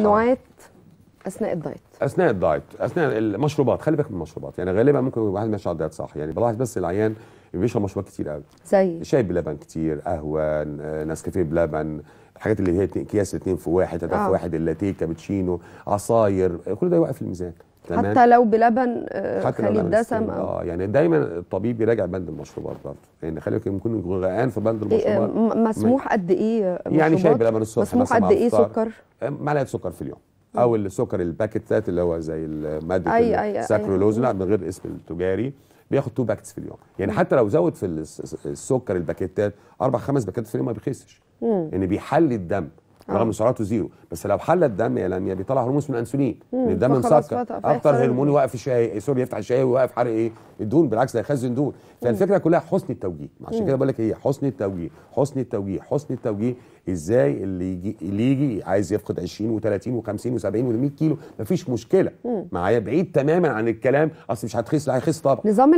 نوعات اثناء الدايت اثناء الدايت اثناء المشروبات خلي بالك من المشروبات يعني غالبا ممكن الواحد ماشي على الدايت صح يعني بلاحظ بس العيان بيشرب مشروبات كتير قوي زي شاي بلبن كتير قهوه نسكافيه بلبن الحاجات اللي هي اكياس اثنين في واحد هدف آه. واحد اللاتيه كابتشينو عصاير كل ده يوقف الميزان تمام حتى لو بلبن آه، حتى خليط دسم اه يعني دايما الطبيب يراجع بند المشروبات برضه يعني خليك يمكن ممكن يكون غرقان في بند إيه، آه، المشروبات مسموح قد ايه يعني شاي بلبن الصبح مسموح قد ايه سكر آه، معلقه سكر في اليوم او السكر الباكتات اللي هو زي أي السكرولوز لا من غير اسم التجاري بياخد 2 باكتس في اليوم يعني حتى لو زود في السكر الباكتات اربع خمس باكتات في اليوم ما بيخسش ان يعني بيحلي الدم رغم سعراته زيرو بس لو حل الدم يا لاميا بيطلع هرمون اسمه الانسولين الدم مسكر اكتر هرمون يوقف الشهيه سوري يفتح الشهيه ويوقف حرق ايه الدهون بالعكس هيخزن دهون فالفكره كلها حسن التوجيه عشان كده بقول لك ايه حسن التوجيه حسن التوجيه حسن التوجيه ازاي اللي يجي اللي يجي عايز يفقد 20 و30 و50 و70 و100 كيلو مفيش مشكله معايا بعيد تماما عن الكلام اصل مش هتخس لا هيخس طبعا